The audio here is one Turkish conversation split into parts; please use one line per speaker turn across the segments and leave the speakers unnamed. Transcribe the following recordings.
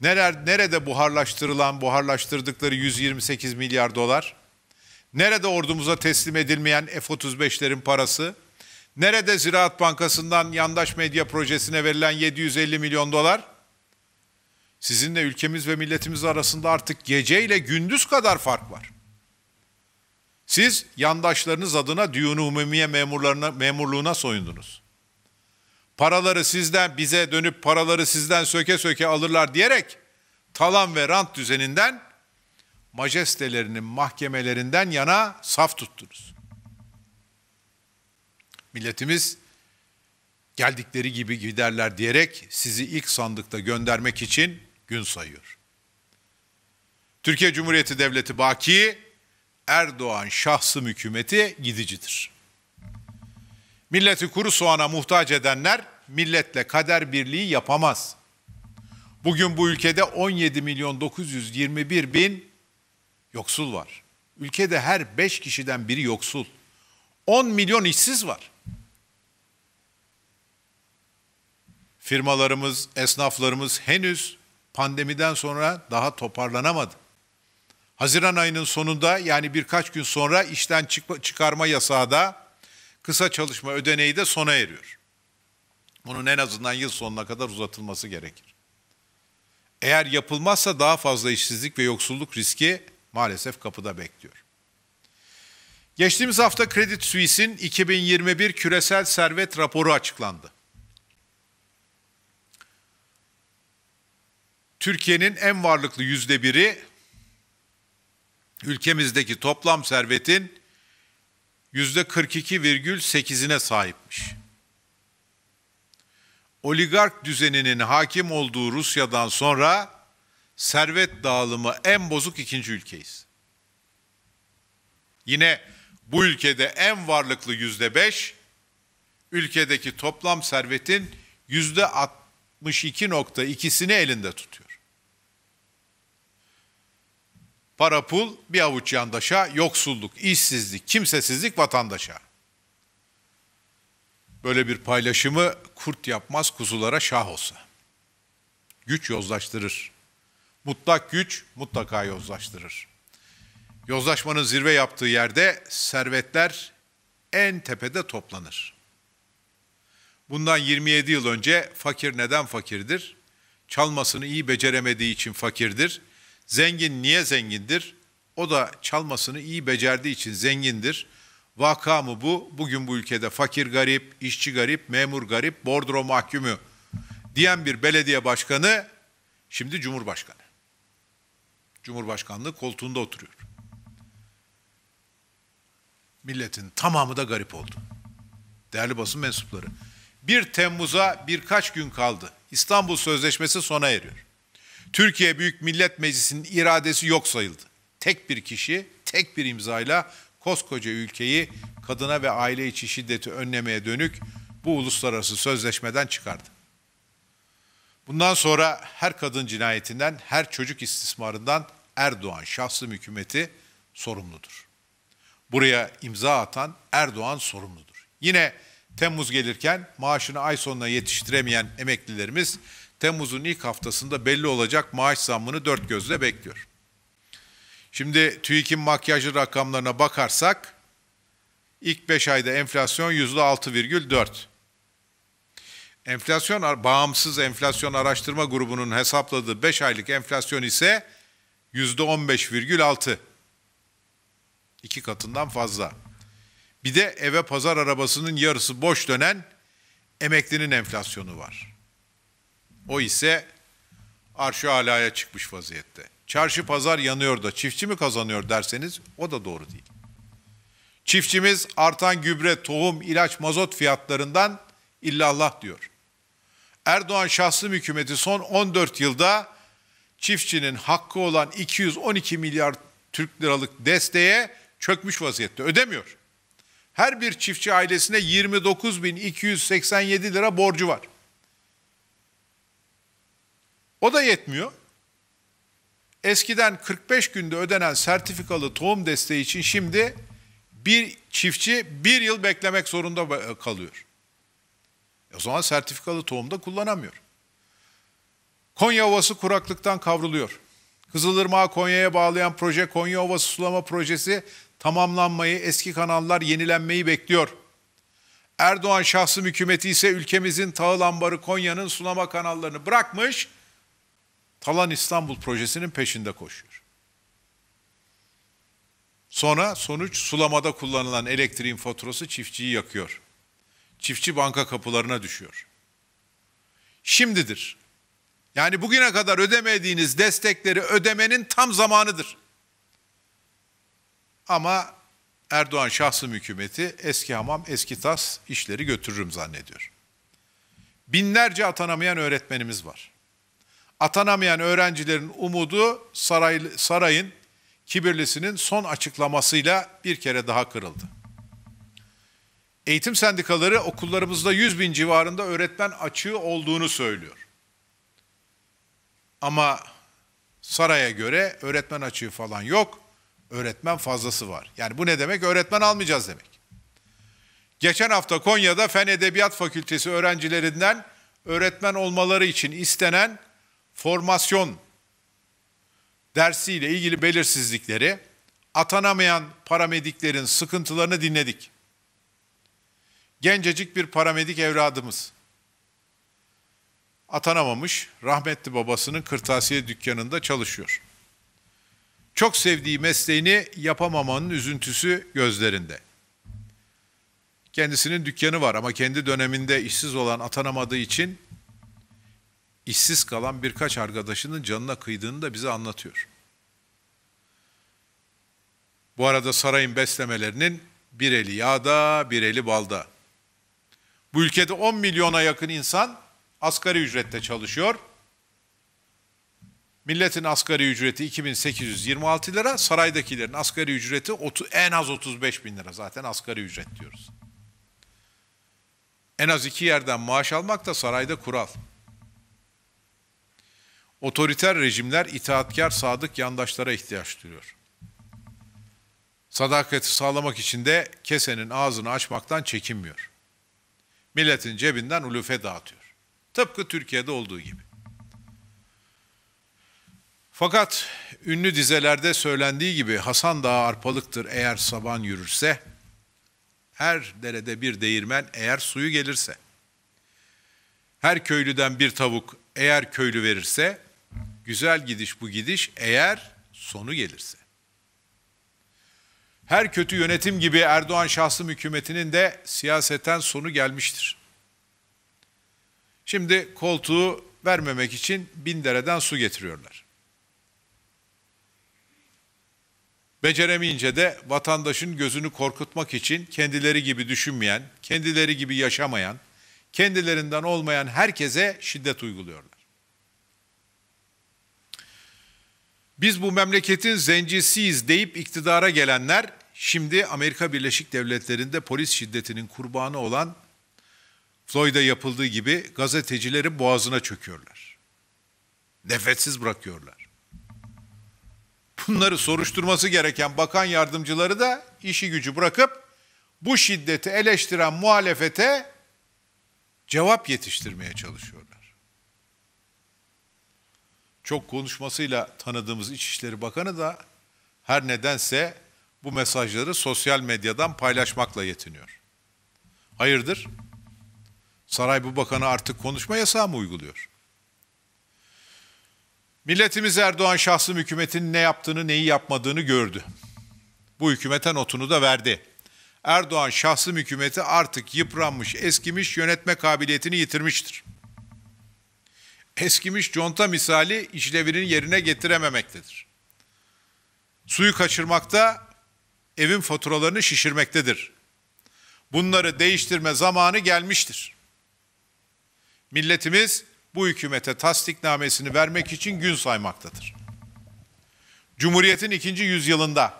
Neler, nerede buharlaştırılan, buharlaştırdıkları 128 milyar dolar? Nerede ordumuza teslim edilmeyen F-35'lerin parası? Nerede Ziraat Bankası'ndan yandaş medya projesine verilen 750 milyon dolar? Sizinle ülkemiz ve milletimiz arasında artık gece ile gündüz kadar fark var. Siz yandaşlarınız adına düğün umumiye memurlarına, memurluğuna soyundunuz paraları sizden bize dönüp paraları sizden söke söke alırlar diyerek talan ve rant düzeninden majestelerinin mahkemelerinden yana saf tuttunuz. Milletimiz geldikleri gibi giderler diyerek sizi ilk sandıkta göndermek için gün sayıyor. Türkiye Cumhuriyeti Devleti baki, Erdoğan şahsım hükümeti gidicidir. Milleti kuru soğana muhtaç edenler milletle kader birliği yapamaz. Bugün bu ülkede 17 milyon 921 bin yoksul var. Ülkede her 5 kişiden biri yoksul. 10 milyon işsiz var. Firmalarımız, esnaflarımız henüz pandemiden sonra daha toparlanamadı. Haziran ayının sonunda yani birkaç gün sonra işten çıkma, çıkarma yasağı da kısa çalışma ödeneği de sona eriyor. Bunun en azından yıl sonuna kadar uzatılması gerekir. Eğer yapılmazsa daha fazla işsizlik ve yoksulluk riski maalesef kapıda bekliyor. Geçtiğimiz hafta Credit Suisse'in 2021 küresel servet raporu açıklandı. Türkiye'nin en varlıklı yüzde biri ülkemizdeki toplam servetin yüzde 42,8'ine sahipmiş oligark düzeninin hakim olduğu Rusya'dan sonra servet dağılımı en bozuk ikinci ülkeyiz. Yine bu ülkede en varlıklı yüzde beş, ülkedeki toplam servetin yüzde 62.2'sini elinde tutuyor. Para pul bir avuç yandaşa, yoksulluk, işsizlik, kimsesizlik vatandaşa böyle bir paylaşımı kurt yapmaz kuzulara şah olsa. Güç yozlaştırır. Mutlak güç mutlaka yozlaştırır. Yozlaşmanın zirve yaptığı yerde servetler en tepede toplanır. Bundan 27 yıl önce fakir neden fakirdir? Çalmasını iyi beceremediği için fakirdir. Zengin niye zengindir? O da çalmasını iyi becerdiği için zengindir. Vaka mı bu? Bugün bu ülkede fakir garip, işçi garip, memur garip, bordro mahkumu diyen bir belediye başkanı şimdi cumhurbaşkanı. Cumhurbaşkanlığı koltuğunda oturuyor. Milletin tamamı da garip oldu. Değerli basın mensupları. 1 Temmuz'a birkaç gün kaldı. İstanbul Sözleşmesi sona eriyor. Türkiye Büyük Millet Meclisi'nin iradesi yok sayıldı. Tek bir kişi, tek bir imzayla koskoca ülkeyi kadına ve aile içi şiddeti önlemeye dönük bu uluslararası sözleşmeden çıkardı. Bundan sonra her kadın cinayetinden, her çocuk istismarından Erdoğan şahsı hükümeti sorumludur. Buraya imza atan Erdoğan sorumludur. Yine Temmuz gelirken maaşını ay sonuna yetiştiremeyen emeklilerimiz Temmuz'un ilk haftasında belli olacak maaş zammını dört gözle bekliyor. Şimdi TÜİK'in makyajlı rakamlarına bakarsak ilk 5 ayda enflasyon %6,4. Enflasyon bağımsız enflasyon araştırma grubunun hesapladığı 5 aylık enflasyon ise %15,6. İki katından fazla. Bir de eve pazar arabasının yarısı boş dönen emeklinin enflasyonu var. O ise arşu alaya çıkmış vaziyette çarşı pazar yanıyor da çiftçi mi kazanıyor derseniz o da doğru değil. Çiftçimiz artan gübre, tohum, ilaç, mazot fiyatlarından illallah diyor. Erdoğan şahsım hükümeti son 14 yılda çiftçinin hakkı olan 212 milyar Türk liralık desteğe çökmüş vaziyette. Ödemiyor. Her bir çiftçi ailesine 29.287 lira borcu var. O da yetmiyor. Eskiden 45 günde ödenen sertifikalı tohum desteği için şimdi bir çiftçi bir yıl beklemek zorunda e, kalıyor. E, o zaman sertifikalı tohumda kullanamıyor. Konya Ovası kuraklıktan kavruluyor. Kızılırmağı Konya'ya bağlayan proje Konya Ovası Sulama Projesi tamamlanmayı, eski kanallar yenilenmeyi bekliyor. Erdoğan şahsım hükümeti ise ülkemizin tahıl ambarı Konya'nın sulama kanallarını bırakmış, Talan İstanbul projesinin peşinde koşuyor. Sonra sonuç sulamada kullanılan elektriğin faturası çiftçiyi yakıyor. Çiftçi banka kapılarına düşüyor. Şimdidir. Yani bugüne kadar ödemediğiniz destekleri ödemenin tam zamanıdır. Ama Erdoğan şahsım hükümeti eski hamam, eski tas işleri götürürüm zannediyor. Binlerce atanamayan öğretmenimiz var. Atanamayan öğrencilerin umudu saray, sarayın kibirlisinin son açıklamasıyla bir kere daha kırıldı. Eğitim sendikaları okullarımızda 100 bin civarında öğretmen açığı olduğunu söylüyor. Ama saraya göre öğretmen açığı falan yok, öğretmen fazlası var. Yani bu ne demek? Öğretmen almayacağız demek. Geçen hafta Konya'da Fen Edebiyat Fakültesi öğrencilerinden öğretmen olmaları için istenen formasyon dersiyle ilgili belirsizlikleri, atanamayan paramediklerin sıkıntılarını dinledik. Gencecik bir paramedik evladımız, atanamamış rahmetli babasının kırtasiye dükkanında çalışıyor. Çok sevdiği mesleğini yapamamanın üzüntüsü gözlerinde. Kendisinin dükkanı var ama kendi döneminde işsiz olan atanamadığı için işsiz kalan birkaç arkadaşının canına kıydığını da bize anlatıyor. Bu arada sarayın beslemelerinin bir eli yağda, bir eli balda. Bu ülkede 10 milyona yakın insan asgari ücrette çalışıyor. Milletin asgari ücreti 2826 lira, saraydakilerin asgari ücreti en az 35 bin lira. Zaten asgari ücret diyoruz. En az iki yerden maaş almak da sarayda kural. Otoriter rejimler itaatkar sadık yandaşlara ihtiyaç duyuyor. Sadakati sağlamak için de kesenin ağzını açmaktan çekinmiyor. Milletin cebinden ulufe dağıtıyor. Tıpkı Türkiye'de olduğu gibi. Fakat ünlü dizelerde söylendiği gibi Hasan Dağı arpalıktır eğer saban yürürse, her derede bir değirmen eğer suyu gelirse, her köylüden bir tavuk eğer köylü verirse, Güzel gidiş bu gidiş eğer sonu gelirse. Her kötü yönetim gibi Erdoğan şahsım hükümetinin de siyaseten sonu gelmiştir. Şimdi koltuğu vermemek için bin dereden su getiriyorlar. Beceremeyince de vatandaşın gözünü korkutmak için kendileri gibi düşünmeyen, kendileri gibi yaşamayan, kendilerinden olmayan herkese şiddet uyguluyorlar. Biz bu memleketin zencisiyiz deyip iktidara gelenler şimdi Amerika Birleşik Devletleri'nde polis şiddetinin kurbanı olan Floyd'a yapıldığı gibi gazetecileri boğazına çöküyorlar. Nefetsiz bırakıyorlar. Bunları soruşturması gereken bakan yardımcıları da işi gücü bırakıp bu şiddeti eleştiren muhalefete cevap yetiştirmeye çalışıyorlar çok konuşmasıyla tanıdığımız İçişleri Bakanı da her nedense bu mesajları sosyal medyadan paylaşmakla yetiniyor. Hayırdır? Saray bu bakanı artık konuşma yasağı mı uyguluyor? Milletimiz Erdoğan şahsım hükümetinin ne yaptığını neyi yapmadığını gördü. Bu hükümete notunu da verdi. Erdoğan şahsım hükümeti artık yıpranmış, eskimiş, yönetme kabiliyetini yitirmiştir.'' eskimiş conta misali işlevini yerine getirememektedir. Suyu kaçırmakta, evin faturalarını şişirmektedir. Bunları değiştirme zamanı gelmiştir. Milletimiz bu hükümete tasdiknamesini vermek için gün saymaktadır. Cumhuriyet'in ikinci yüzyılında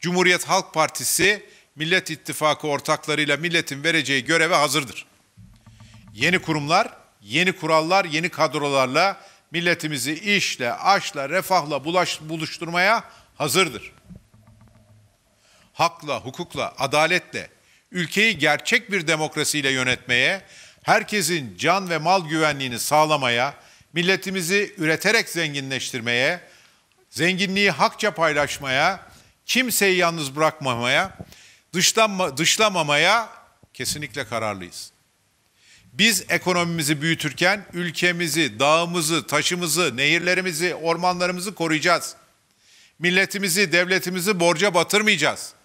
Cumhuriyet Halk Partisi Millet İttifakı ortaklarıyla milletin vereceği göreve hazırdır. Yeni kurumlar yeni kurallar, yeni kadrolarla milletimizi işle, aşla, refahla bulaş, buluşturmaya hazırdır. Hakla, hukukla, adaletle, ülkeyi gerçek bir demokrasiyle yönetmeye, herkesin can ve mal güvenliğini sağlamaya, milletimizi üreterek zenginleştirmeye, zenginliği hakça paylaşmaya, kimseyi yalnız bırakmamaya, dışlanma, dışlamamaya kesinlikle kararlıyız. Biz ekonomimizi büyütürken ülkemizi, dağımızı, taşımızı, nehirlerimizi, ormanlarımızı koruyacağız. Milletimizi, devletimizi borca batırmayacağız.''